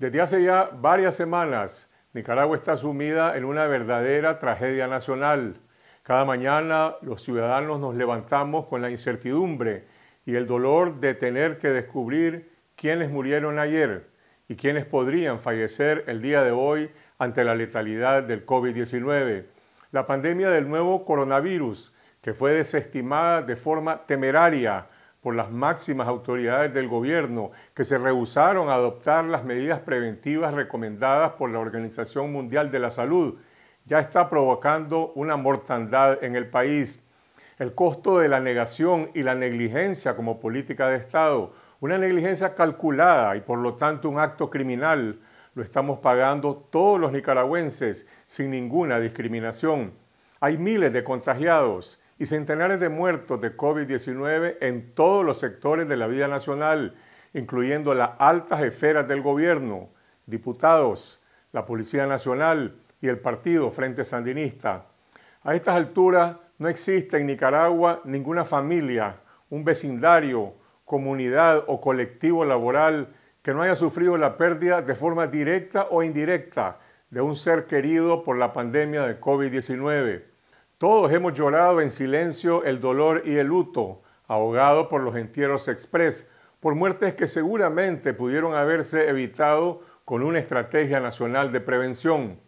Desde hace ya varias semanas, Nicaragua está sumida en una verdadera tragedia nacional. Cada mañana los ciudadanos nos levantamos con la incertidumbre y el dolor de tener que descubrir quiénes murieron ayer y quiénes podrían fallecer el día de hoy ante la letalidad del COVID-19. La pandemia del nuevo coronavirus, que fue desestimada de forma temeraria por las máximas autoridades del gobierno que se rehusaron a adoptar las medidas preventivas recomendadas por la Organización Mundial de la Salud, ya está provocando una mortandad en el país. El costo de la negación y la negligencia como política de Estado, una negligencia calculada y por lo tanto un acto criminal, lo estamos pagando todos los nicaragüenses sin ninguna discriminación. Hay miles de contagiados y centenares de muertos de COVID-19 en todos los sectores de la vida nacional, incluyendo las altas esferas del gobierno, diputados, la Policía Nacional y el partido Frente Sandinista. A estas alturas no existe en Nicaragua ninguna familia, un vecindario, comunidad o colectivo laboral que no haya sufrido la pérdida de forma directa o indirecta de un ser querido por la pandemia de COVID-19. Todos hemos llorado en silencio el dolor y el luto, ahogado por los entierros express, por muertes que seguramente pudieron haberse evitado con una estrategia nacional de prevención.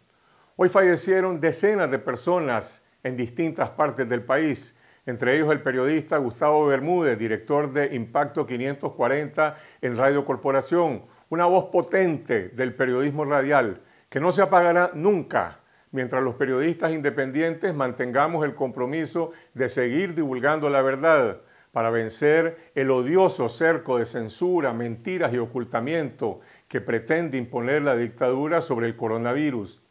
Hoy fallecieron decenas de personas en distintas partes del país, entre ellos el periodista Gustavo Bermúdez, director de Impacto 540 en Radio Corporación, una voz potente del periodismo radial que no se apagará nunca mientras los periodistas independientes mantengamos el compromiso de seguir divulgando la verdad para vencer el odioso cerco de censura, mentiras y ocultamiento que pretende imponer la dictadura sobre el coronavirus.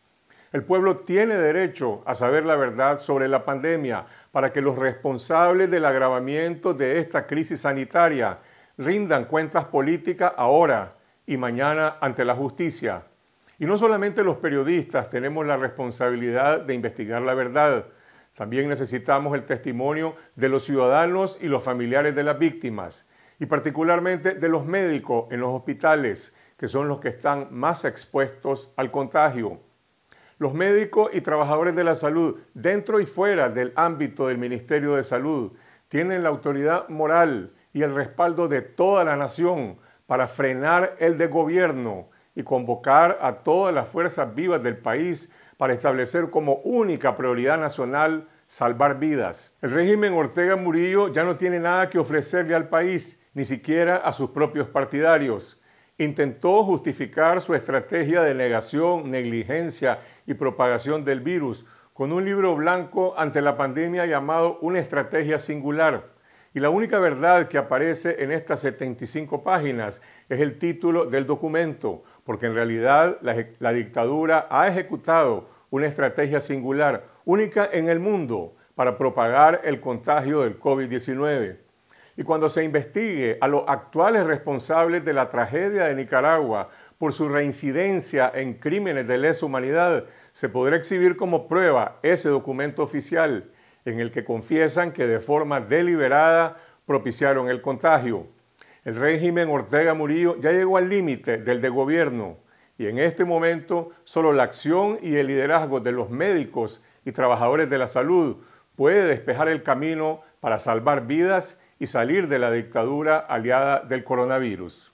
El pueblo tiene derecho a saber la verdad sobre la pandemia para que los responsables del agravamiento de esta crisis sanitaria rindan cuentas políticas ahora y mañana ante la justicia. Y no solamente los periodistas tenemos la responsabilidad de investigar la verdad, también necesitamos el testimonio de los ciudadanos y los familiares de las víctimas, y particularmente de los médicos en los hospitales, que son los que están más expuestos al contagio. Los médicos y trabajadores de la salud, dentro y fuera del ámbito del Ministerio de Salud, tienen la autoridad moral y el respaldo de toda la nación para frenar el desgobierno y convocar a todas las fuerzas vivas del país para establecer como única prioridad nacional salvar vidas. El régimen Ortega Murillo ya no tiene nada que ofrecerle al país, ni siquiera a sus propios partidarios. Intentó justificar su estrategia de negación, negligencia y propagación del virus con un libro blanco ante la pandemia llamado Una estrategia singular. Y la única verdad que aparece en estas 75 páginas es el título del documento, porque en realidad la, dictadura ha ejecutado una estrategia singular, única en el mundo, para propagar el contagio del COVID-19. Y cuando se investigue a los actuales responsables de la tragedia de Nicaragua por su reincidencia en crímenes de lesa humanidad, se podrá exhibir como prueba ese documento oficial en el que confiesan que de forma deliberada propiciaron el contagio. El régimen Ortega Murillo ya llegó al límite del gobierno y en este momento solo la acción y el liderazgo de los médicos y trabajadores de la salud puede despejar el camino para salvar vidas y salir de la dictadura aliada del coronavirus.